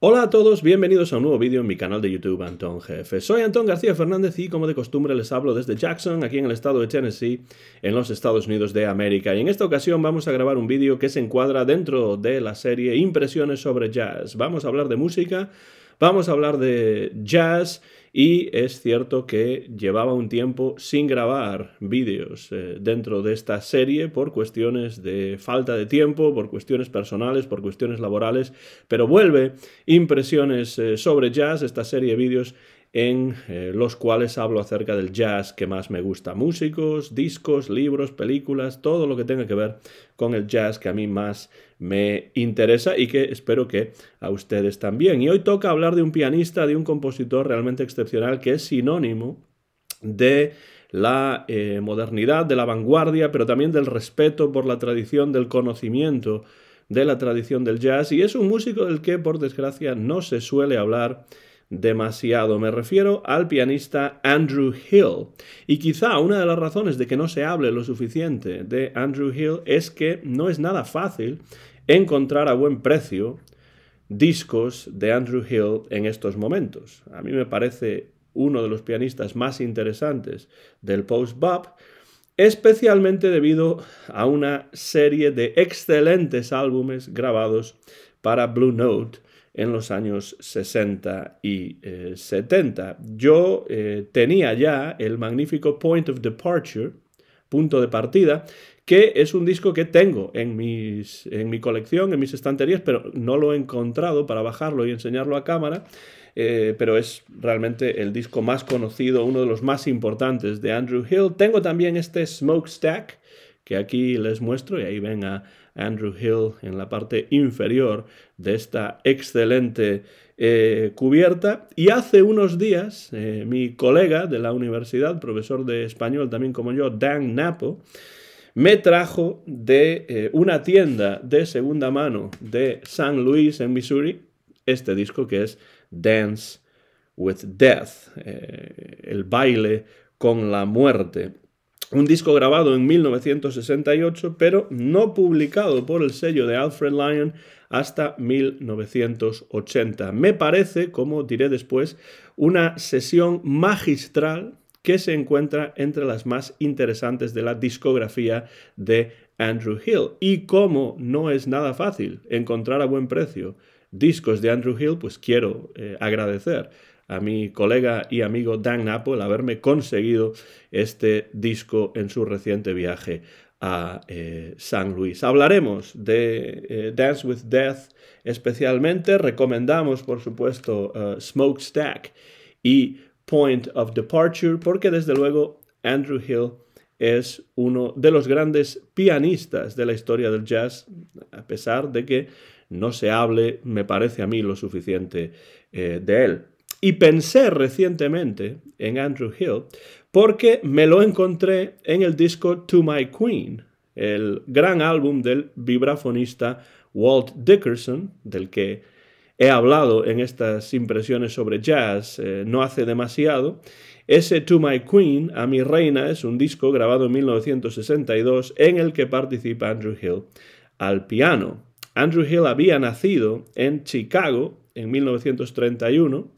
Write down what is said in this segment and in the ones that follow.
Hola a todos, bienvenidos a un nuevo vídeo en mi canal de YouTube Antón Jefe. Soy Antón García Fernández y como de costumbre les hablo desde Jackson, aquí en el estado de Tennessee, en los Estados Unidos de América. Y en esta ocasión vamos a grabar un vídeo que se encuadra dentro de la serie Impresiones sobre Jazz. Vamos a hablar de música, vamos a hablar de jazz y es cierto que llevaba un tiempo sin grabar vídeos eh, dentro de esta serie por cuestiones de falta de tiempo, por cuestiones personales, por cuestiones laborales, pero vuelve Impresiones eh, sobre Jazz, esta serie de vídeos en eh, los cuales hablo acerca del jazz que más me gusta. Músicos, discos, libros, películas, todo lo que tenga que ver con el jazz que a mí más me interesa y que espero que a ustedes también. Y hoy toca hablar de un pianista, de un compositor realmente excepcional que es sinónimo de la eh, modernidad, de la vanguardia, pero también del respeto por la tradición, del conocimiento de la tradición del jazz. Y es un músico del que, por desgracia, no se suele hablar demasiado. Me refiero al pianista Andrew Hill. Y quizá una de las razones de que no se hable lo suficiente de Andrew Hill es que no es nada fácil encontrar a buen precio discos de Andrew Hill en estos momentos. A mí me parece uno de los pianistas más interesantes del post-bop, especialmente debido a una serie de excelentes álbumes grabados para Blue Note, en los años 60 y 70. Eh, Yo eh, tenía ya el magnífico Point of Departure, punto de partida, que es un disco que tengo en, en mi colección, en mis estanterías, pero no lo he encontrado para bajarlo y enseñarlo a cámara. Eh, pero es realmente el disco más conocido, uno de los más importantes de Andrew Hill. Tengo también este Smokestack, que aquí les muestro, y ahí ven a, Andrew Hill en la parte inferior de esta excelente eh, cubierta. Y hace unos días eh, mi colega de la universidad, profesor de español también como yo, Dan Napo, me trajo de eh, una tienda de segunda mano de San Luis en Missouri este disco que es Dance with Death, el baile con la muerte un disco grabado en 1968, pero no publicado por el sello de Alfred Lyon hasta 1980. Me parece, como diré después, una sesión magistral que se encuentra entre las más interesantes de la discografía de Andrew Hill. Y como no es nada fácil encontrar a buen precio discos de Andrew Hill, pues quiero eh, agradecer a mi colega y amigo Dan Napo el haberme conseguido este disco en su reciente viaje a eh, San Luis. Hablaremos de eh, Dance with Death especialmente, recomendamos por supuesto eh, Smokestack y Point of Departure porque desde luego Andrew Hill es uno de los grandes pianistas de la historia del jazz, a pesar de que no se hable, me parece a mí, lo suficiente de él. Y pensé recientemente en Andrew Hill porque me lo encontré en el disco To My Queen, el gran álbum del vibrafonista Walt Dickerson, del que he hablado en estas impresiones sobre jazz eh, no hace demasiado. Ese To My Queen, A Mi Reina, es un disco grabado en 1962 en el que participa Andrew Hill al piano. Andrew Hill había nacido en Chicago en 1931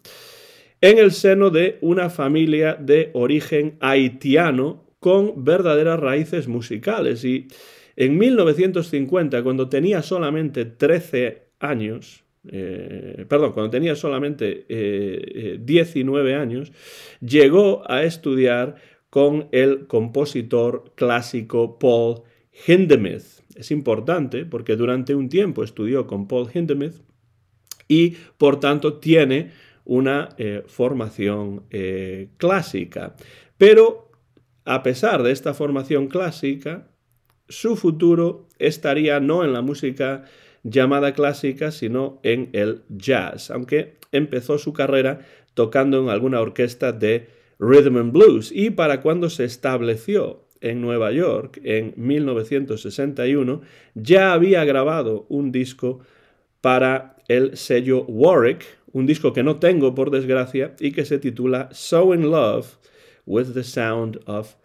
en el seno de una familia de origen haitiano con verdaderas raíces musicales. Y en 1950, cuando tenía solamente 13 años, eh, perdón, cuando tenía solamente 19 eh, eh, años, llegó a estudiar con el compositor clásico Paul Hindemith. Es importante porque durante un tiempo estudió con Paul Hindemith y por tanto tiene una eh, formación eh, clásica. Pero a pesar de esta formación clásica, su futuro estaría no en la música llamada clásica, sino en el jazz, aunque empezó su carrera tocando en alguna orquesta de rhythm and blues y para cuando se estableció en Nueva York en 1961 ya había grabado un disco para el sello Warwick, un disco que no tengo por desgracia y que se titula So in Love with the Sound of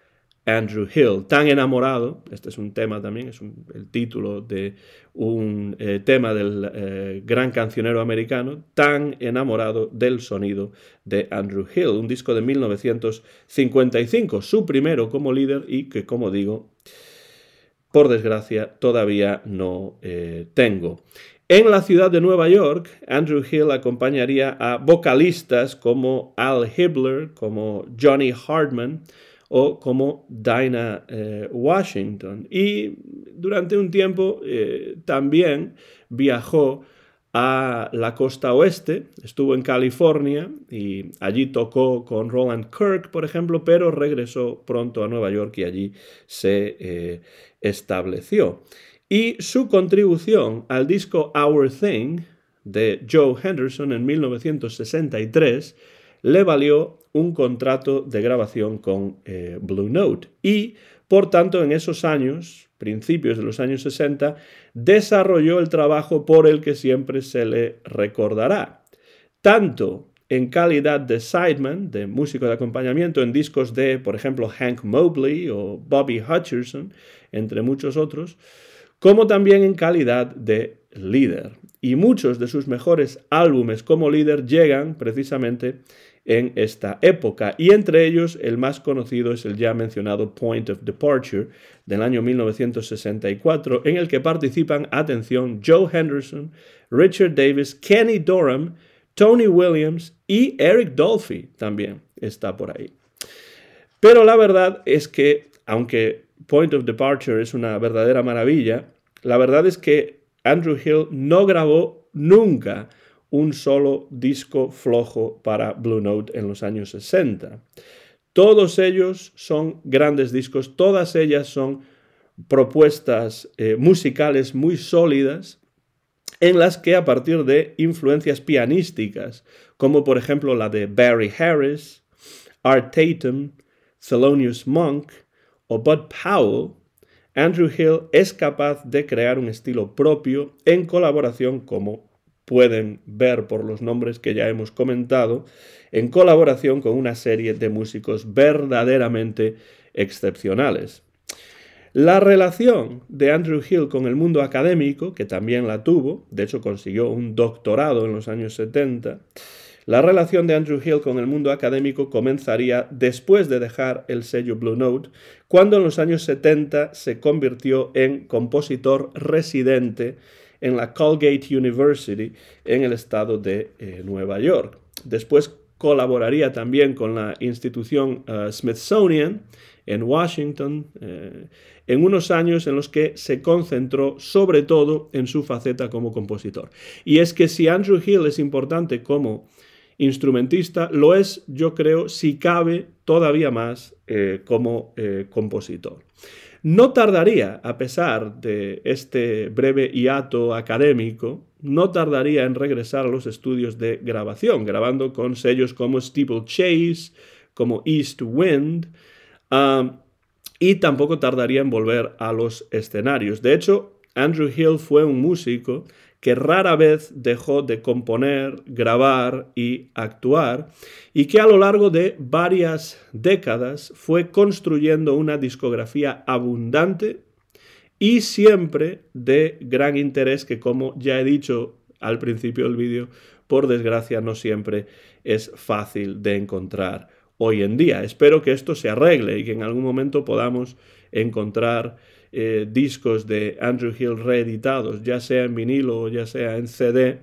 Andrew Hill. Tan enamorado, este es un tema también, es el título de un eh, tema del eh, gran cancionero americano, tan enamorado del sonido de Andrew Hill, un disco de 1955, su primero como líder y que como digo, por desgracia todavía no eh, tengo. En la ciudad de Nueva York, Andrew Hill acompañaría a vocalistas como Al Hibbler, como Johnny Hartman o como Dinah eh, Washington. Y durante un tiempo eh, también viajó a la costa oeste, estuvo en California y allí tocó con Roland Kirk, por ejemplo, pero regresó pronto a Nueva York y allí se eh, estableció. Y su contribución al disco Our Thing de Joe Henderson en 1963 le valió un contrato de grabación con eh, Blue Note y, por tanto, en esos años, principios de los años 60, desarrolló el trabajo por el que siempre se le recordará, tanto en calidad de sideman, de músico de acompañamiento, en discos de, por ejemplo, Hank Mobley o Bobby Hutcherson, entre muchos otros, como también en calidad de líder. Y muchos de sus mejores álbumes como líder llegan precisamente en esta época. Y entre ellos el más conocido es el ya mencionado Point of Departure del año 1964, en el que participan, atención, Joe Henderson, Richard Davis, Kenny Dorham, Tony Williams y Eric Dolphy también está por ahí. Pero la verdad es que, aunque Point of Departure es una verdadera maravilla, la verdad es que Andrew Hill no grabó nunca un solo disco flojo para Blue Note en los años 60. Todos ellos son grandes discos, todas ellas son propuestas eh, musicales muy sólidas en las que a partir de influencias pianísticas, como por ejemplo la de Barry Harris, Art Tatum, Thelonious Monk, o Bud Powell, Andrew Hill es capaz de crear un estilo propio en colaboración, como pueden ver por los nombres que ya hemos comentado, en colaboración con una serie de músicos verdaderamente excepcionales. La relación de Andrew Hill con el mundo académico, que también la tuvo, de hecho consiguió un doctorado en los años 70, la relación de Andrew Hill con el mundo académico comenzaría después de dejar el sello Blue Note, cuando en los años 70 se convirtió en compositor residente en la Colgate University en el estado de eh, Nueva York. Después colaboraría también con la institución eh, Smithsonian en Washington, eh, en unos años en los que se concentró sobre todo en su faceta como compositor. Y es que si Andrew Hill es importante como instrumentista, lo es, yo creo, si cabe todavía más eh, como eh, compositor. No tardaría, a pesar de este breve hiato académico, no tardaría en regresar a los estudios de grabación, grabando con sellos como Chase, como East Wind, um, y tampoco tardaría en volver a los escenarios. De hecho, Andrew Hill fue un músico que rara vez dejó de componer, grabar y actuar, y que a lo largo de varias décadas fue construyendo una discografía abundante y siempre de gran interés que, como ya he dicho al principio del vídeo, por desgracia no siempre es fácil de encontrar hoy en día. Espero que esto se arregle y que en algún momento podamos encontrar eh, discos de Andrew Hill reeditados, ya sea en vinilo o ya sea en CD,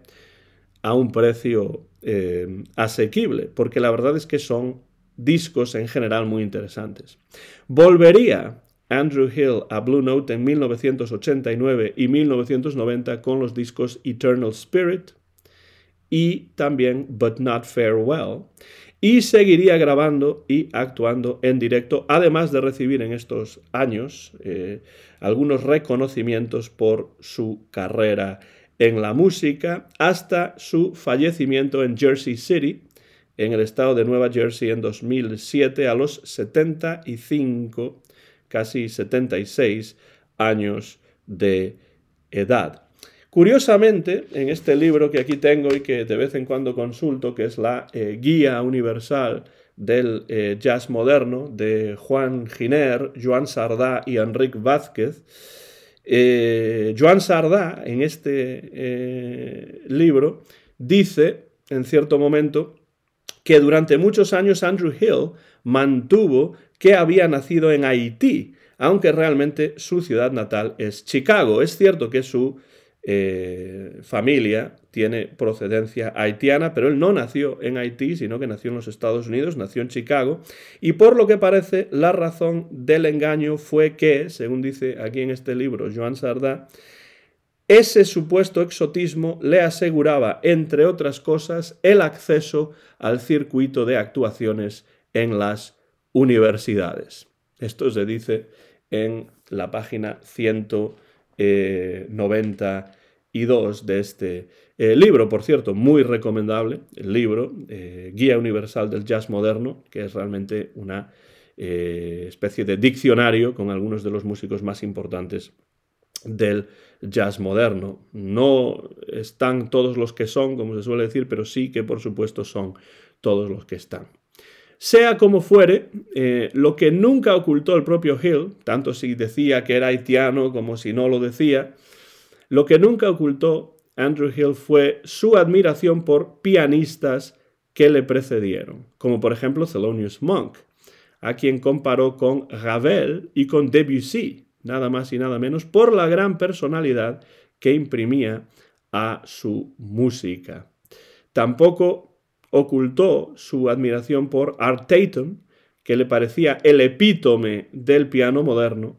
a un precio eh, asequible, porque la verdad es que son discos en general muy interesantes. Volvería Andrew Hill a Blue Note en 1989 y 1990 con los discos Eternal Spirit y también But Not Farewell y seguiría grabando y actuando en directo, además de recibir en estos años eh, algunos reconocimientos por su carrera en la música, hasta su fallecimiento en Jersey City, en el estado de Nueva Jersey, en 2007, a los 75, casi 76 años de edad. Curiosamente, en este libro que aquí tengo y que de vez en cuando consulto, que es la eh, Guía Universal del eh, Jazz Moderno de Juan Giner, Joan Sardá y Enrique Vázquez, eh, Joan Sardá en este libro dice, en cierto momento, que durante muchos años Andrew Hill mantuvo que había nacido en Haití, aunque realmente su ciudad natal es Chicago. Es cierto que su eh, familia tiene procedencia haitiana, pero él no nació en Haití, sino que nació en los Estados Unidos, nació en Chicago, y por lo que parece la razón del engaño fue que, según dice aquí en este libro Joan Sardá, ese supuesto exotismo le aseguraba, entre otras cosas, el acceso al circuito de actuaciones en las universidades. Esto se dice en la página 100 eh, 92 de este eh, libro, por cierto, muy recomendable, el libro eh, Guía Universal del Jazz Moderno, que es realmente una eh, especie de diccionario con algunos de los músicos más importantes del jazz moderno. No están todos los que son, como se suele decir, pero sí que por supuesto son todos los que están. Sea como fuere, eh, lo que nunca ocultó el propio Hill, tanto si decía que era haitiano como si no lo decía, lo que nunca ocultó Andrew Hill fue su admiración por pianistas que le precedieron, como por ejemplo Thelonious Monk, a quien comparó con Ravel y con Debussy, nada más y nada menos, por la gran personalidad que imprimía a su música. Tampoco ocultó su admiración por Art Tatum, que le parecía el epítome del piano moderno,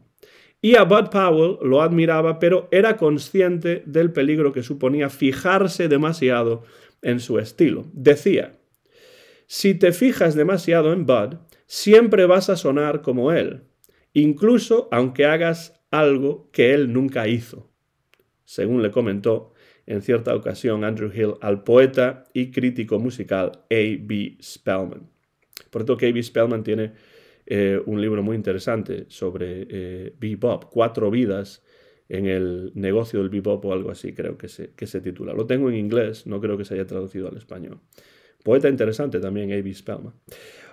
y a Bud Powell lo admiraba, pero era consciente del peligro que suponía fijarse demasiado en su estilo. Decía, si te fijas demasiado en Bud, siempre vas a sonar como él, incluso aunque hagas algo que él nunca hizo, según le comentó en cierta ocasión Andrew Hill al poeta y crítico musical A.B. Spellman. Por tanto, que A.B. Spellman tiene eh, un libro muy interesante sobre eh, bebop, Cuatro vidas en el negocio del bebop o algo así, creo que se, que se titula. Lo tengo en inglés, no creo que se haya traducido al español. Poeta interesante también, A.B. Spellman.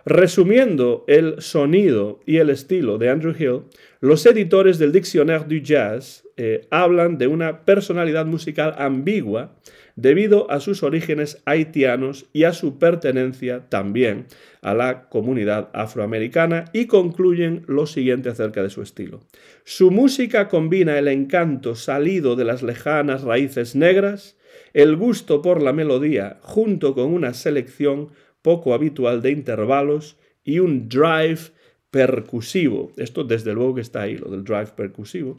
Resumiendo el sonido y el estilo de Andrew Hill, los editores del Dictionnaire du Jazz eh, hablan de una personalidad musical ambigua debido a sus orígenes haitianos y a su pertenencia también a la comunidad afroamericana y concluyen lo siguiente acerca de su estilo. Su música combina el encanto salido de las lejanas raíces negras, el gusto por la melodía junto con una selección poco habitual de intervalos y un drive percusivo. Esto desde luego que está ahí, lo del drive percusivo.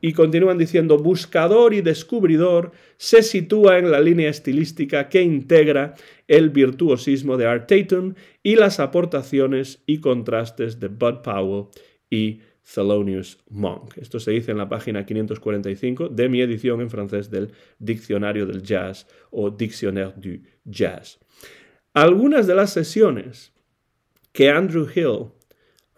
Y continúan diciendo, buscador y descubridor se sitúa en la línea estilística que integra el virtuosismo de Art Tatum y las aportaciones y contrastes de Bud Powell y Thelonious Monk. Esto se dice en la página 545 de mi edición en francés del Diccionario del Jazz o Dictionnaire du Jazz. Algunas de las sesiones que Andrew Hill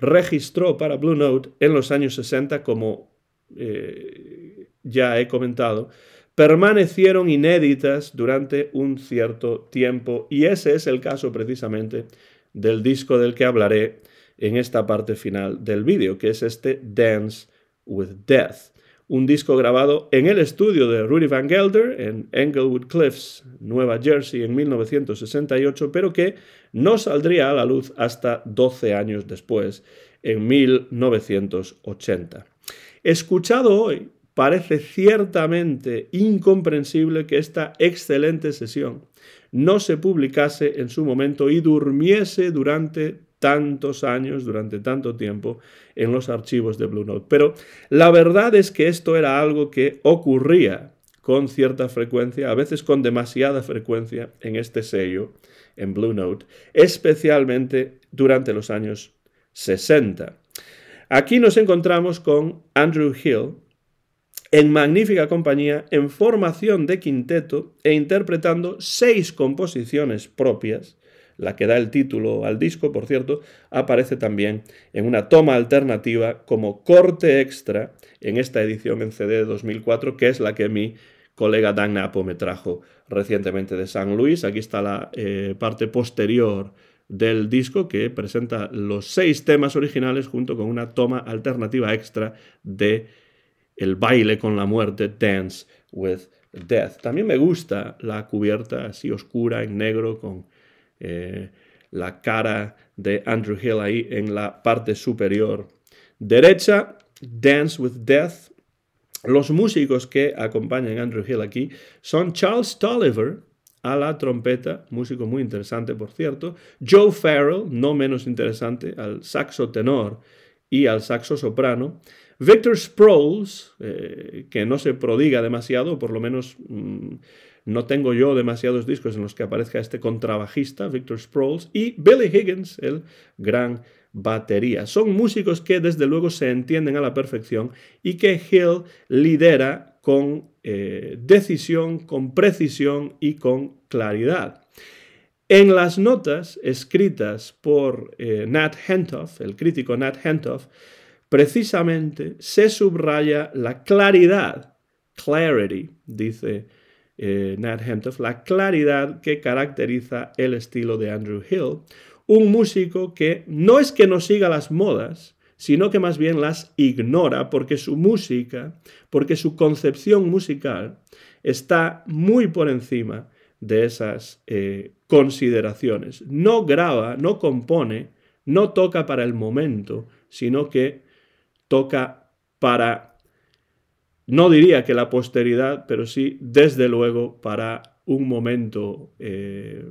registró para Blue Note en los años 60, como eh, ya he comentado, permanecieron inéditas durante un cierto tiempo y ese es el caso precisamente del disco del que hablaré en esta parte final del vídeo, que es este Dance with Death un disco grabado en el estudio de Rudy Van Gelder en Englewood Cliffs, Nueva Jersey, en 1968, pero que no saldría a la luz hasta 12 años después, en 1980. Escuchado hoy, parece ciertamente incomprensible que esta excelente sesión no se publicase en su momento y durmiese durante tantos años, durante tanto tiempo, en los archivos de Blue Note. Pero la verdad es que esto era algo que ocurría con cierta frecuencia, a veces con demasiada frecuencia, en este sello, en Blue Note, especialmente durante los años 60. Aquí nos encontramos con Andrew Hill, en magnífica compañía, en formación de quinteto e interpretando seis composiciones propias la que da el título al disco, por cierto, aparece también en una toma alternativa como corte extra en esta edición en CD de 2004, que es la que mi colega Dan Napo me trajo recientemente de San Luis. Aquí está la eh, parte posterior del disco que presenta los seis temas originales junto con una toma alternativa extra de el baile con la muerte, Dance with Death. También me gusta la cubierta así oscura en negro con eh, la cara de Andrew Hill ahí en la parte superior derecha. Dance with Death. Los músicos que acompañan a Andrew Hill aquí son Charles Tolliver, a la trompeta, músico muy interesante por cierto, Joe Farrell, no menos interesante, al saxo tenor y al saxo soprano, Victor Sproles, eh, que no se prodiga demasiado, por lo menos mm, no tengo yo demasiados discos en los que aparezca este contrabajista, Victor Sproles, y Billy Higgins, el gran batería. Son músicos que desde luego se entienden a la perfección y que Hill lidera con eh, decisión, con precisión y con claridad. En las notas escritas por eh, Nat Hentoff, el crítico Nat Hentoff, precisamente se subraya la claridad, clarity, dice eh, Nat la claridad que caracteriza el estilo de Andrew Hill, un músico que no es que no siga las modas, sino que más bien las ignora porque su música, porque su concepción musical está muy por encima de esas eh, consideraciones. No graba, no compone, no toca para el momento, sino que toca para no diría que la posteridad, pero sí, desde luego, para un momento eh,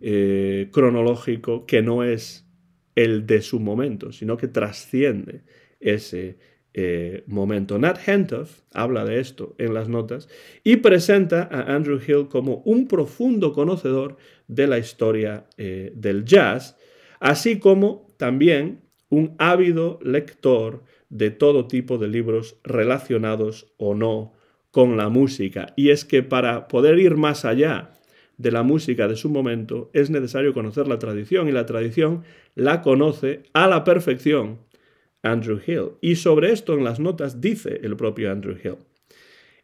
eh, cronológico que no es el de su momento, sino que trasciende ese eh, momento. Nat Hentoff habla de esto en las notas y presenta a Andrew Hill como un profundo conocedor de la historia del jazz, así como también un ávido lector de todo tipo de libros relacionados o no con la música. Y es que para poder ir más allá de la música de su momento es necesario conocer la tradición y la tradición la conoce a la perfección Andrew Hill. Y sobre esto en las notas dice el propio Andrew Hill.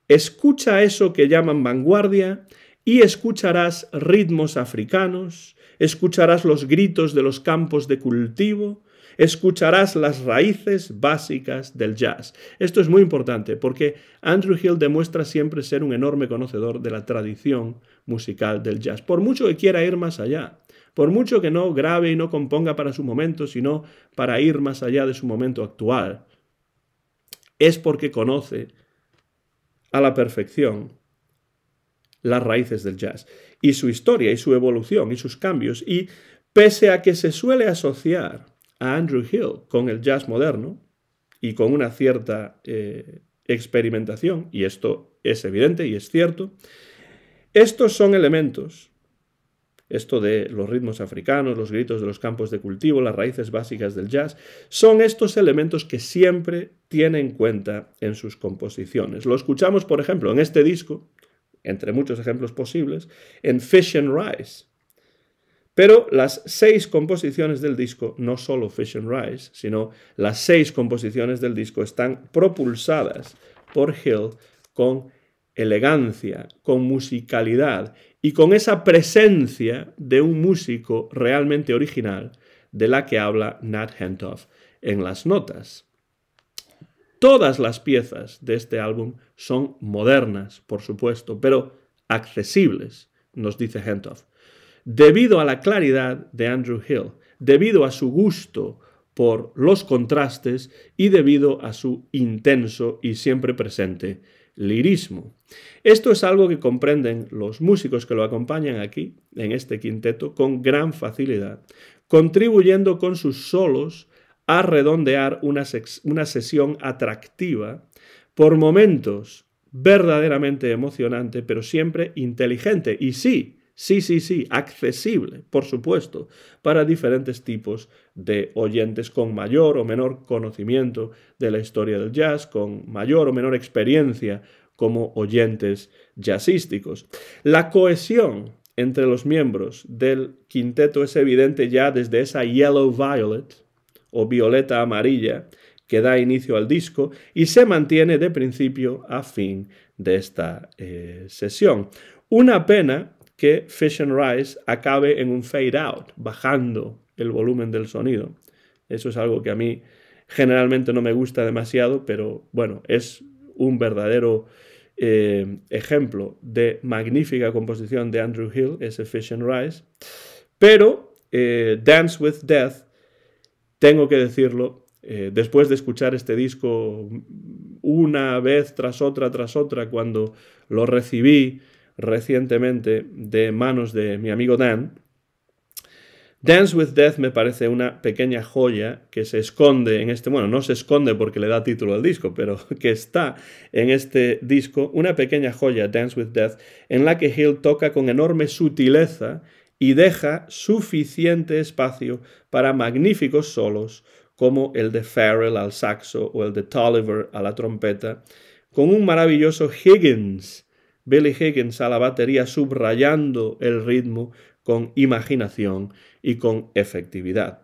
Escucha eso que llaman vanguardia y escucharás ritmos africanos, escucharás los gritos de los campos de cultivo, escucharás las raíces básicas del jazz. Esto es muy importante porque Andrew Hill demuestra siempre ser un enorme conocedor de la tradición musical del jazz, por mucho que quiera ir más allá. Por mucho que no grabe y no componga para su momento, sino para ir más allá de su momento actual, es porque conoce a la perfección las raíces del jazz y su historia y su evolución y sus cambios. Y pese a que se suele asociar a Andrew Hill con el jazz moderno y con una cierta eh, experimentación, y esto es evidente y es cierto, estos son elementos, esto de los ritmos africanos, los gritos de los campos de cultivo, las raíces básicas del jazz, son estos elementos que siempre tiene en cuenta en sus composiciones. Lo escuchamos, por ejemplo, en este disco, entre muchos ejemplos posibles, en Fish and Rice, pero las seis composiciones del disco, no solo Fish and Rice, sino las seis composiciones del disco están propulsadas por Hill con elegancia, con musicalidad y con esa presencia de un músico realmente original de la que habla Nat Hentoff en las notas. Todas las piezas de este álbum son modernas, por supuesto, pero accesibles, nos dice Hentoff debido a la claridad de Andrew Hill, debido a su gusto por los contrastes y debido a su intenso y siempre presente lirismo. Esto es algo que comprenden los músicos que lo acompañan aquí, en este quinteto, con gran facilidad, contribuyendo con sus solos a redondear una, sesión atractiva, por momentos verdaderamente emocionante, pero siempre inteligente. Y sí, Sí, sí, sí, accesible, por supuesto, para diferentes tipos de oyentes con mayor o menor conocimiento de la historia del jazz, con mayor o menor experiencia como oyentes jazzísticos. La cohesión entre los miembros del quinteto es evidente ya desde esa Yellow Violet o violeta amarilla que da inicio al disco y se mantiene de principio a fin de esta eh, sesión. Una pena que Fish and Rice acabe en un fade out, bajando el volumen del sonido. Eso es algo que a mí generalmente no me gusta demasiado, pero bueno, es un verdadero eh, ejemplo de magnífica composición de Andrew Hill, ese Fish and Pero eh, Dance with Death, tengo que decirlo, eh, después de escuchar este disco una vez tras otra, tras otra, cuando lo recibí, recientemente de manos de mi amigo Dan. Dance with Death me parece una pequeña joya que se esconde en este, bueno, no se esconde porque le da título al disco, pero que está en este disco, una pequeña joya, Dance with Death, en la que Hill toca con enorme sutileza y deja suficiente espacio para magníficos solos como el de Farrell al saxo o el de Tolliver a la trompeta, con un maravilloso Higgins Billy Higgins a la batería subrayando el ritmo con imaginación y con efectividad.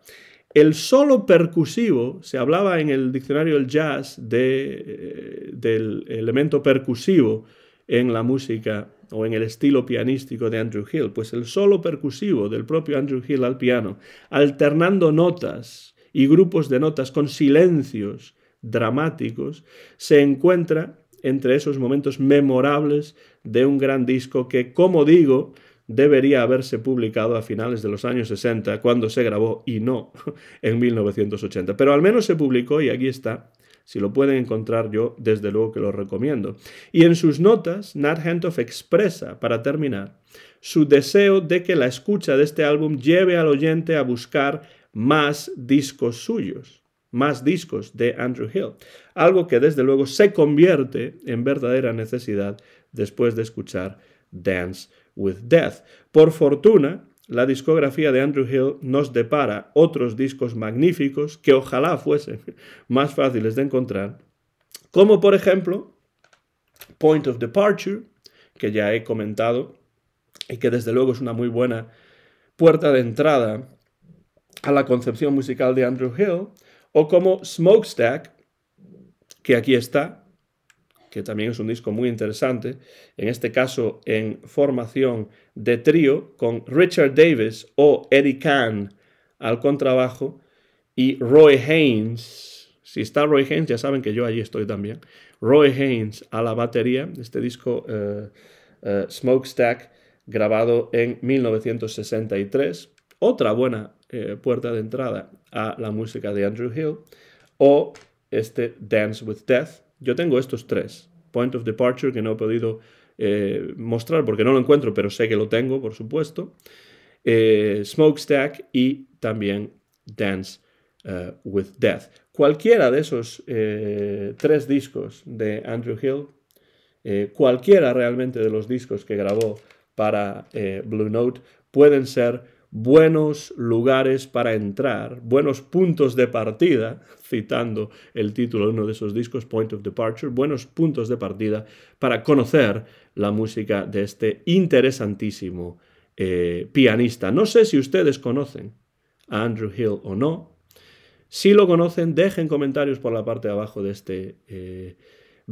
El solo percusivo, se hablaba en el diccionario del jazz de, eh, del elemento percusivo en la música o en el estilo pianístico de Andrew Hill, pues el solo percusivo del propio Andrew Hill al piano, alternando notas y grupos de notas con silencios dramáticos, se encuentra entre esos momentos memorables de un gran disco que, como digo, debería haberse publicado a finales de los años 60, cuando se grabó, y no en 1980. Pero al menos se publicó y aquí está. Si lo pueden encontrar yo, desde luego que lo recomiendo. Y en sus notas, Nat Hentoff expresa, para terminar, su deseo de que la escucha de este álbum lleve al oyente a buscar más discos suyos, más discos de Andrew Hill, algo que desde luego se convierte en verdadera necesidad después de escuchar Dance with Death. Por fortuna, la discografía de Andrew Hill nos depara otros discos magníficos que ojalá fuesen más fáciles de encontrar, como por ejemplo Point of Departure, que ya he comentado y que desde luego es una muy buena puerta de entrada a la concepción musical de Andrew Hill, o como Smokestack, que aquí está, que también es un disco muy interesante, en este caso en formación de trío con Richard Davis o Eddie Kahn al contrabajo y Roy Haynes. Si está Roy Haynes, ya saben que yo allí estoy también. Roy Haynes a la batería, este disco eh, eh, Smokestack, grabado en 1963. Otra buena eh, puerta de entrada a la música de Andrew Hill. O este Dance with Death, yo tengo estos tres. Point of departure que no he podido eh, mostrar porque no lo encuentro, pero sé que lo tengo, por supuesto. Eh, smokestack y también Dance eh, with Death. Cualquiera de esos tres discos de Andrew Hill, cualquiera realmente de los discos que grabó para Blue Note, pueden ser buenos lugares para entrar, buenos puntos de partida, citando el título de uno de esos discos, Point of Departure, buenos puntos de partida para conocer la música de este interesantísimo eh, pianista. No sé si ustedes conocen a Andrew Hill o no. Si lo conocen, dejen comentarios por la parte de abajo de este... Eh,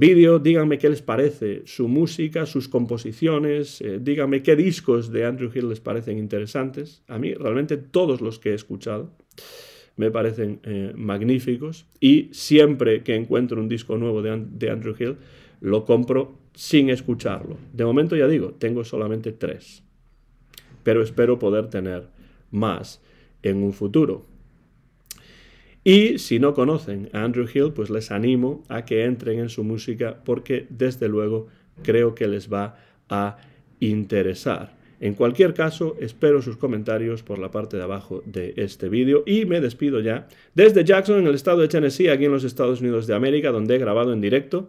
vídeo, díganme qué les parece su música, sus composiciones, eh, díganme qué discos de Andrew Hill les parecen interesantes. A mí realmente todos los que he escuchado me parecen eh, magníficos y siempre que encuentro un disco nuevo de, Andrew Hill lo compro sin escucharlo. De momento ya digo, tengo solamente tres, pero espero poder tener más en un futuro. Y si no conocen a Andrew Hill, pues les animo a que entren en su música porque desde luego creo que les va a interesar. En cualquier caso, espero sus comentarios por la parte de abajo de este vídeo y me despido ya desde Jackson, en el estado de Tennessee, aquí en los Estados Unidos de América, donde he grabado en directo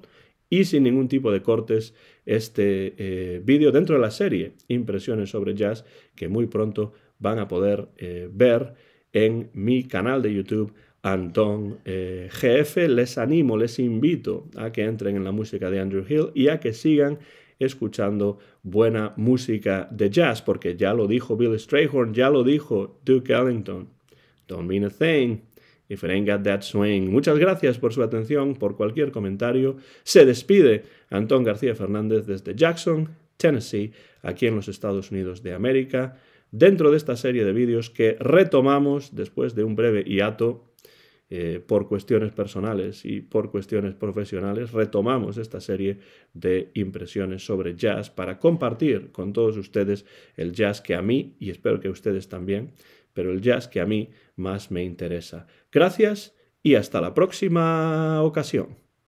y sin ningún tipo de cortes este eh, vídeo dentro de la serie Impresiones sobre Jazz que muy pronto van a poder eh, ver en mi canal de YouTube Anton eh, GF, les animo, les invito a que entren en la música de Andrew Hill y a que sigan escuchando buena música de jazz, porque ya lo dijo Bill Strayhorn, ya lo dijo Duke Ellington. Don't mean a thing if it ain't got that swing. Muchas gracias por su atención, por cualquier comentario. Se despide Antón García Fernández desde Jackson, Tennessee, aquí en los Estados Unidos de América, dentro de esta serie de vídeos que retomamos después de un breve hiato eh, por cuestiones personales y por cuestiones profesionales, retomamos esta serie de impresiones sobre jazz para compartir con todos ustedes el jazz que a mí, y espero que a ustedes también, pero el jazz que a mí más me interesa. Gracias y hasta la próxima ocasión.